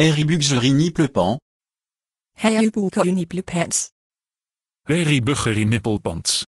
Herribuxerinippelpans. nipple pants.